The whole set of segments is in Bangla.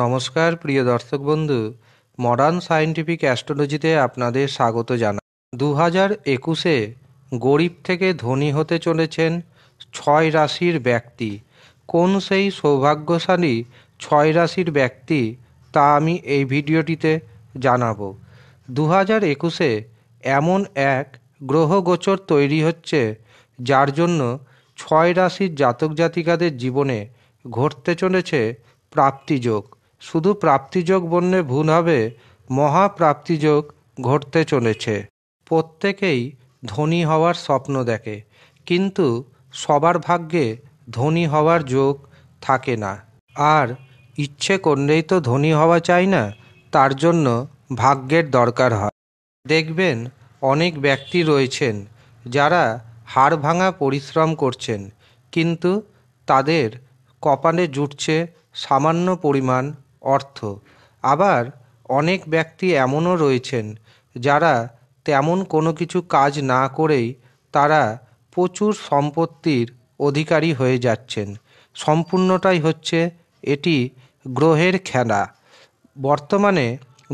নমস্কার প্রিয় দর্শক বন্ধু মডার্ন সায়েন্টিফিক অ্যাস্ট্রোলজিতে আপনাদের স্বাগত জানা দু হাজার একুশে গরিব থেকে ধনী হতে চলেছেন ছয় রাশির ব্যক্তি কোন সেই সৌভাগ্যশালী ছয় রাশির ব্যক্তি তা আমি এই ভিডিওটিতে জানাবো দু হাজার একুশে এমন এক গ্রহগোচর তৈরি হচ্ছে যার জন্য ছয় রাশির জাতক জাতিকাদের জীবনে ঘটতে চলেছে প্রাপ্তিযোগ শুধু প্রাপ্তিযোগ বন্যে ভুল হবে মহাপ্রাপ্তিযোগ ঘটতে চলেছে প্রত্যেকেই ধনী হওয়ার স্বপ্ন দেখে কিন্তু সবার ভাগ্যে ধনী হওয়ার যোগ থাকে না আর ইচ্ছে করলেই তো ধনী হওয়া চাই না তার জন্য ভাগ্যের দরকার হয় দেখবেন অনেক ব্যক্তি রয়েছেন যারা হাড় ভাঙা পরিশ্রম করছেন কিন্তু তাদের কপালে জুটছে সামান্য পরিমাণ অর্থ আবার অনেক ব্যক্তি এমনও রয়েছেন যারা তেমন কোনো কিছু কাজ না করেই তারা প্রচুর সম্পত্তির অধিকারী হয়ে যাচ্ছেন সম্পূর্ণটাই হচ্ছে এটি গ্রহের খেলা বর্তমানে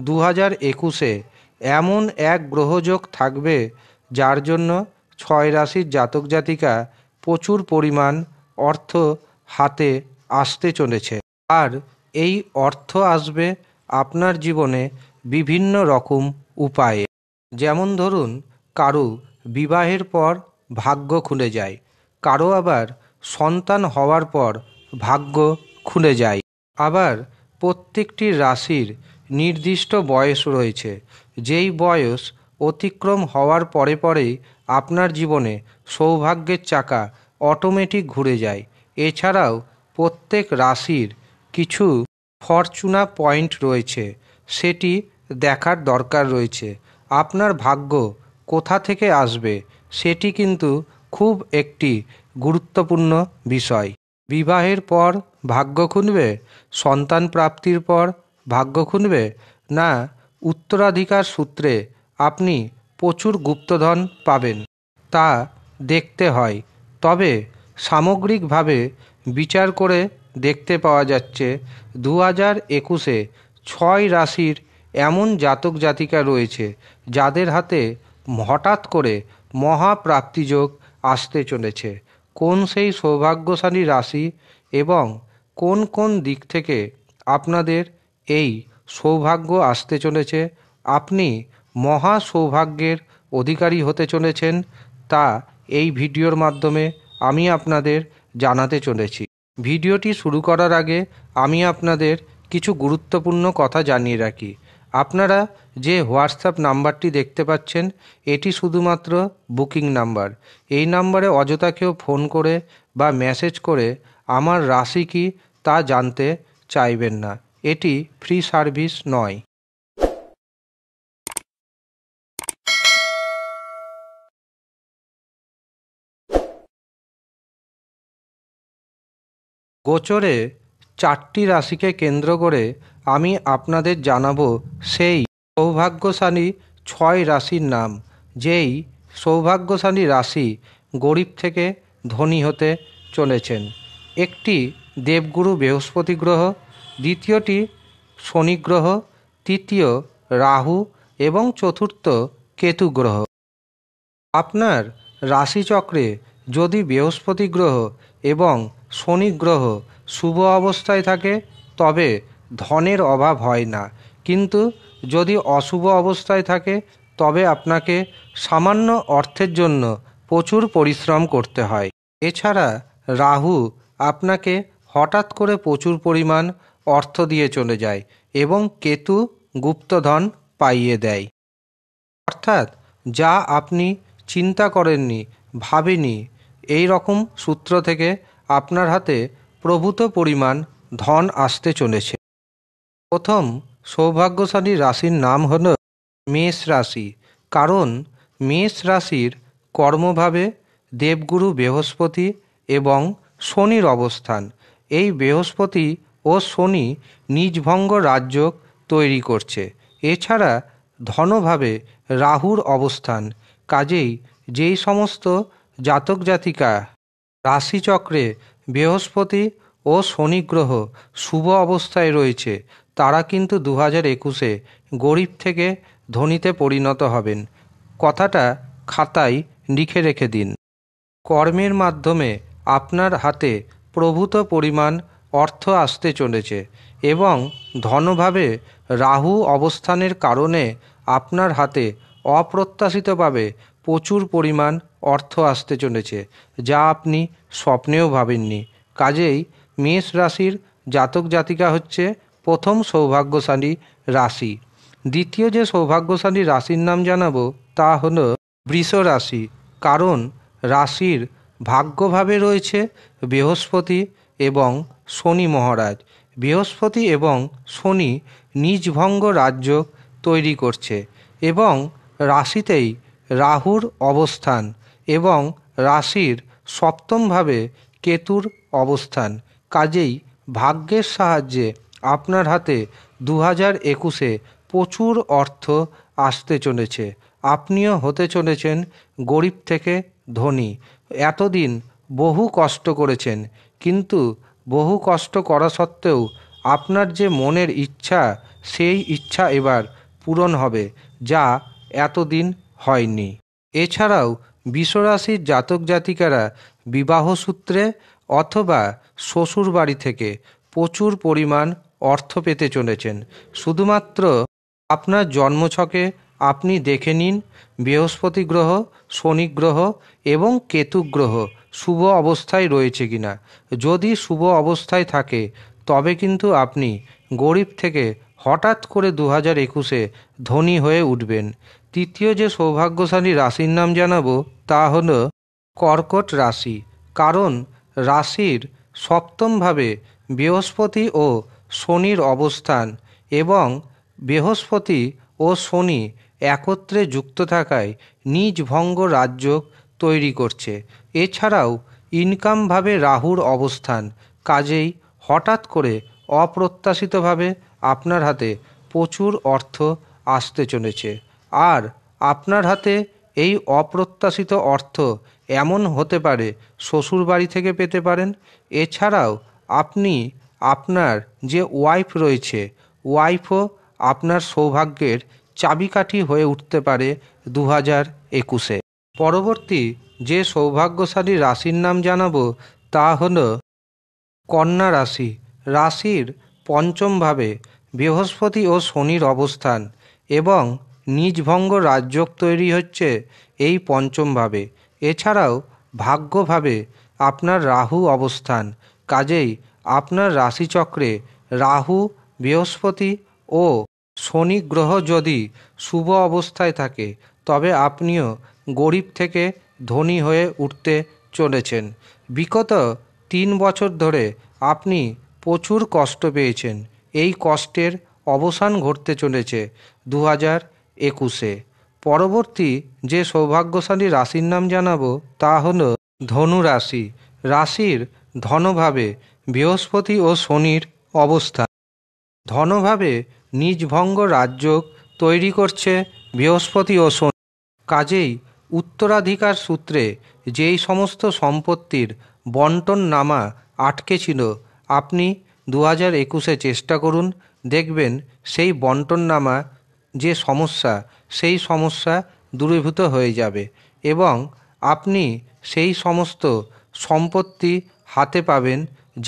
দু হাজার একুশে এমন এক গ্রহযোগ থাকবে যার জন্য ছয় রাশির জাতক জাতিকা প্রচুর পরিমাণ অর্থ হাতে আসতে চলেছে আর এই অর্থ আসবে আপনার জীবনে বিভিন্ন রকম উপায়ে যেমন ধরুন কারো বিবাহের পর ভাগ্য খুলে যায় কারো আবার সন্তান হওয়ার পর ভাগ্য খুলে যায় আবার প্রত্যেকটি রাশির নির্দিষ্ট বয়স রয়েছে যেই বয়স অতিক্রম হওয়ার পরে পরেই আপনার জীবনে সৌভাগ্যের চাকা অটোমেটিক ঘুরে যায় এছাড়াও প্রত্যেক রাশির কিছু ফরচুনা পয়েন্ট রয়েছে সেটি দেখার দরকার রয়েছে আপনার ভাগ্য কোথা থেকে আসবে সেটি কিন্তু খুব একটি গুরুত্বপূর্ণ বিষয় বিবাহের পর ভাগ্য খুনবে সন্তান প্রাপ্তির পর ভাগ্য খুনবে না উত্তরাধিকার সূত্রে আপনি প্রচুর গুপ্তধন পাবেন তা দেখতে হয় তবে সামগ্রিকভাবে বিচার করে দেখতে পাওয়া যাচ্ছে দু হাজার একুশে ছয় রাশির এমন জাতক জাতিকা রয়েছে যাদের হাতে হঠাৎ করে মহাপ্রাপ্তিযোগ আসতে চলেছে কোন সেই সৌভাগ্যশালী রাশি এবং কোন কোন দিক থেকে আপনাদের এই সৌভাগ্য আসতে চলেছে আপনি মহা সৌভাগ্যের অধিকারী হতে চলেছেন তা এই ভিডিওর মাধ্যমে আমি আপনাদের জানাতে চলেছি ভিডিওটি শুরু করার আগে আমি আপনাদের কিছু গুরুত্বপূর্ণ কথা জানিয়ে রাখি আপনারা যে হোয়াটসঅ্যাপ নাম্বারটি দেখতে পাচ্ছেন এটি শুধুমাত্র বুকিং নাম্বার এই নাম্বারে অযথা কেউ ফোন করে বা মেসেজ করে আমার রাশি কি তা জানতে চাইবেন না এটি ফ্রি সার্ভিস নয় গোচরে চারটি রাশিকে কেন্দ্র করে আমি আপনাদের জানাবো সেই সৌভাগ্যশালী ছয় রাশির নাম যেই সৌভাগ্যশালী রাশি গরিব থেকে ধনী হতে চলেছেন একটি দেবগুরু বৃহস্পতি গ্রহ দ্বিতীয়টি শনি গ্রহ তৃতীয় রাহু এবং চতুর্থ কেতু গ্রহ আপনার রাশিচক্রে যদি বৃহস্পতি গ্রহ এবং শনি গ্রহ শুভ অবস্থায় থাকে তবে ধনের অভাব হয় না কিন্তু যদি অশুভ অবস্থায় থাকে তবে আপনাকে সামান্য অর্থের জন্য প্রচুর পরিশ্রম করতে হয় এছাড়া রাহু আপনাকে হঠাৎ করে প্রচুর পরিমাণ অর্থ দিয়ে চলে যায় এবং কেতু গুপ্তধন পাইয়ে দেয় অর্থাৎ যা আপনি চিন্তা করেননি ভাবেনি এই রকম সূত্র থেকে আপনার হাতে প্রভূত পরিমাণ ধন আসতে চলেছে প্রথম সৌভাগ্যশালী রাশির নাম হল মেষ রাশি কারণ মেষ রাশির কর্মভাবে দেবগুরু বৃহস্পতি এবং শনির অবস্থান এই বৃহস্পতি ও শনি নিজভঙ্গ রাজ্য তৈরি করছে এছাড়া ধনভাবে রাহুর অবস্থান কাজেই যেই সমস্ত জাতক জাতিকা রাশিচক্রে বৃহস্পতি ও শনি গ্রহ শুভ অবস্থায় রয়েছে তারা কিন্তু দু হাজার একুশে গরিব থেকে ধনীতে পরিণত হবেন কথাটা খাতায় লিখে রেখে দিন কর্মের মাধ্যমে আপনার হাতে প্রভূত পরিমাণ অর্থ আসতে চলেছে এবং ধনভাবে রাহু অবস্থানের কারণে আপনার হাতে অপ্রত্যাশিতভাবে প্রচুর পরিমাণ অর্থ আসতে চলেছে যা আপনি স্বপ্নেও ভাবেননি কাজেই মেষ রাশির জাতক জাতিকা হচ্ছে প্রথম সৌভাগ্যশালী রাশি দ্বিতীয় যে সৌভাগ্যশালী রাশির নাম জানাবো তা হল বৃষ রাশি কারণ রাশির ভাগ্যভাবে রয়েছে বৃহস্পতি এবং শনি মহারাজ বৃহস্পতি এবং শনি নিজভঙ্গ রাজ্য তৈরি করছে এবং রাশিতেই রাহুর অবস্থান এবং রাশির সপ্তমভাবে কেতুর অবস্থান কাজেই ভাগ্যের সাহায্যে আপনার হাতে দু হাজার একুশে প্রচুর অর্থ আসতে চলেছে আপনিও হতে চলেছেন গরিব থেকে ধনী এতদিন বহু কষ্ট করেছেন কিন্তু বহু কষ্ট করা সত্ত্বেও আপনার যে মনের ইচ্ছা সেই ইচ্ছা এবার পূরণ হবে যা এতদিন হয়নি এছাড়াও বিশ্বরাশির জাতক জাতিকারা বিবাহসূত্রে অথবা শ্বশুর বাড়ি থেকে প্রচুর পরিমাণ অর্থ পেতে চলেছেন শুধুমাত্র আপনার জন্মছকে আপনি দেখে নিন বৃহস্পতি গ্রহ শনি গ্রহ এবং কেতু গ্রহ শুভ অবস্থায় রয়েছে কিনা যদি শুভ অবস্থায় থাকে তবে কিন্তু আপনি গরিব থেকে হঠাৎ করে দু হাজার একুশে ধনী হয়ে উঠবেন তৃতীয় যে সৌভাগ্যশালী রাশির নাম জানাবো তা হল কর্কট রাশি কারণ রাশির সপ্তমভাবে বৃহস্পতি ও শনির অবস্থান এবং বৃহস্পতি ও শনি একত্রে যুক্ত থাকায় নিজ ভঙ্গ রাজ্য তৈরি করছে এছাড়াও ইনকামভাবে রাহুর অবস্থান কাজেই হঠাৎ করে অপ্রত্যাশিতভাবে আপনার হাতে প্রচুর অর্থ আসতে চলেছে আর আপনার হাতে এই অপ্রত্যাশিত অর্থ এমন হতে পারে শ্বশুর বাড়ি থেকে পেতে পারেন এছাড়াও আপনি আপনার যে ওয়াইফ রয়েছে ওয়াইফও আপনার সৌভাগ্যের চাবিকাঠি হয়ে উঠতে পারে দু হাজার একুশে পরবর্তী যে সৌভাগ্যশালী রাশির নাম জানাবো তা হল কন্যা রাশি রাশির পঞ্চমভাবে বৃহস্পতি ও শনির অবস্থান এবং নিজভঙ্গ রাজযোগ তৈরি হচ্ছে এই পঞ্চমভাবে এছাড়াও ভাগ্যভাবে আপনার রাহু অবস্থান কাজেই আপনার রাশিচক্রে রাহু বৃহস্পতি ও শনি গ্রহ যদি শুভ অবস্থায় থাকে তবে আপনিও গরিব থেকে ধনী হয়ে উঠতে চলেছেন বিগত তিন বছর ধরে আপনি প্রচুর কষ্ট পেয়েছেন এই কষ্টের অবসান ঘটতে চলেছে দু একুশে পরবর্তী যে সৌভাগ্যশালী রাশির নাম জানাবো তা হল ধনু রাশি রাশির ধনভাবে বৃহস্পতি ও শনির অবস্থান ধনভাবে নিজভঙ্গ রাজযোগ তৈরি করছে বৃহস্পতি ও শনি কাজেই উত্তরাধিকার সূত্রে যেই সমস্ত সম্পত্তির বন্টন নামা আটকে ছিল আপনি দু হাজার একুশে চেষ্টা করুন দেখবেন সেই বন্টন নামা যে সমস্যা সেই সমস্যা দূরীভূত হয়ে যাবে এবং আপনি সেই সমস্ত সম্পত্তি হাতে পাবেন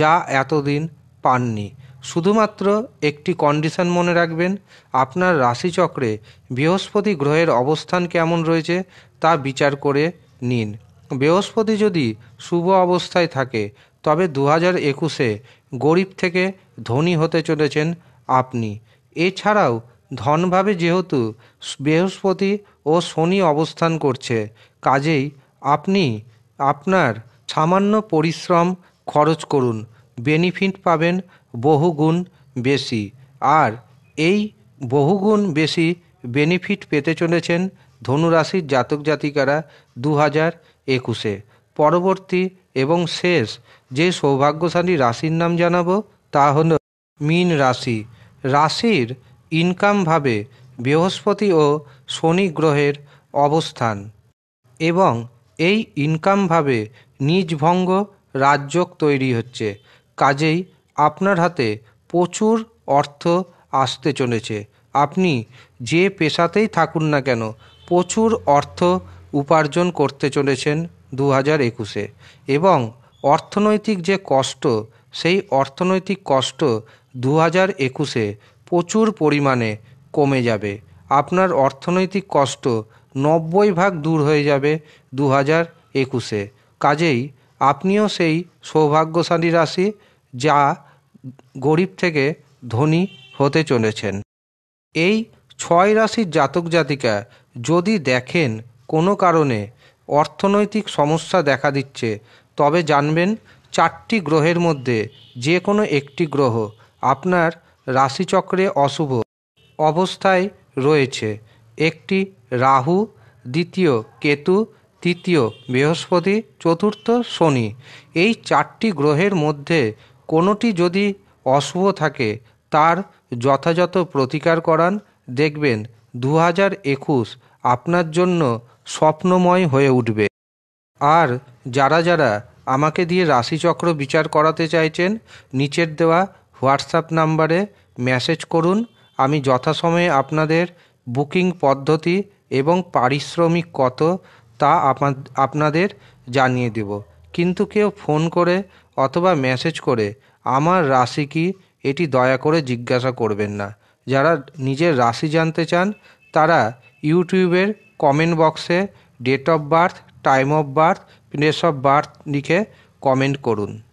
যা এতদিন পাননি শুধুমাত্র একটি কন্ডিশন মনে রাখবেন আপনার রাশিচক্রে বৃহস্পতি গ্রহের অবস্থান কেমন রয়েছে তা বিচার করে নিন বৃহস্পতি যদি শুভ অবস্থায় থাকে তবে দু হাজার একুশে গরিব থেকে ধনী হতে চলেছেন আপনি এছাড়াও ধনভাবে যেহেতু বৃহস্পতি ও শনি অবস্থান করছে কাজেই আপনি আপনার সামান্য পরিশ্রম খরচ করুন বেনিফিট পাবেন বহুগুণ বেশি আর এই বহুগুণ বেশি বেনিফিট পেতে চলেছেন ধনুরাশির জাতক জাতিকারা দু হাজার একুশে পরবর্তী এবং শেষ যে সৌভাগ্যশালী রাশির নাম জানাবো তা হল মীন রাশি রাশির ইনকামভাবে বৃহস্পতি ও শনি গ্রহের অবস্থান এবং এই ইনকামভাবে নিজভঙ্গ রাজযোগ তৈরি হচ্ছে কাজেই আপনার হাতে প্রচুর অর্থ আসতে চলেছে আপনি যে পেশাতেই থাকুন না কেন প্রচুর অর্থ উপার্জন করতে চলেছেন দু হাজার একুশে এবং অর্থনৈতিক যে কষ্ট সেই অর্থনৈতিক কষ্ট দু হাজার একুশে প্রচুর পরিমাণে কমে যাবে আপনার অর্থনৈতিক কষ্ট নব্বই ভাগ দূর হয়ে যাবে দু হাজার একুশে কাজেই আপনিও সেই সৌভাগ্যশালী রাশি যা গরিব থেকে ধনী হতে চলেছেন এই ছয় রাশির জাতক জাতিকা যদি দেখেন কোনো কারণে অর্থনৈতিক সমস্যা দেখা দিচ্ছে তবে জানবেন চারটি গ্রহের মধ্যে যে কোনো একটি গ্রহ আপনার রাশিচক্রে অশুভ অবস্থায় রয়েছে একটি রাহু দ্বিতীয় কেতু তৃতীয় বৃহস্পতি চতুর্থ শনি এই চারটি গ্রহের মধ্যে কোনোটি যদি অশুভ থাকে তার যথাযথ প্রতিকার করান দেখবেন দু হাজার একুশ আপনার জন্য স্বপ্নময় হয়ে উঠবে আর যারা যারা আমাকে দিয়ে রাশিচক্র বিচার করাতে চাইছেন নিচের দেওয়া হোয়াটসঅ্যাপ নাম্বারে মেসেজ করুন আমি যথাসময়ে আপনাদের বুকিং পদ্ধতি এবং পারিশ্রমিক কত তা আপনাদের জানিয়ে দেব কিন্তু কেউ ফোন করে অথবা মেসেজ করে আমার রাশি কি এটি দয়া করে জিজ্ঞাসা করবেন না যারা নিজের রাশি জানতে চান তারা ইউটিউবের কমেন্ট বক্সে date of birth time of birth place of birth লিখে কমেন্ট করুন